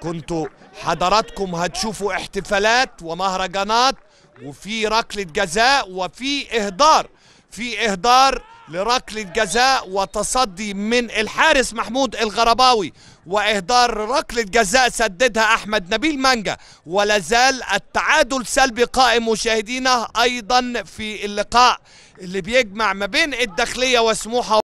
كنتوا حضراتكم هتشوفوا احتفالات ومهرجانات وفي ركلة جزاء وفي إهدار في إهدار لركلة جزاء وتصدي من الحارس محمود الغرباوي وإهدار ركلة جزاء سددها أحمد نبيل مانجا ولازال التعادل سلبي قائم مشاهدينا أيضا في اللقاء اللي بيجمع ما بين الداخلية وسموحة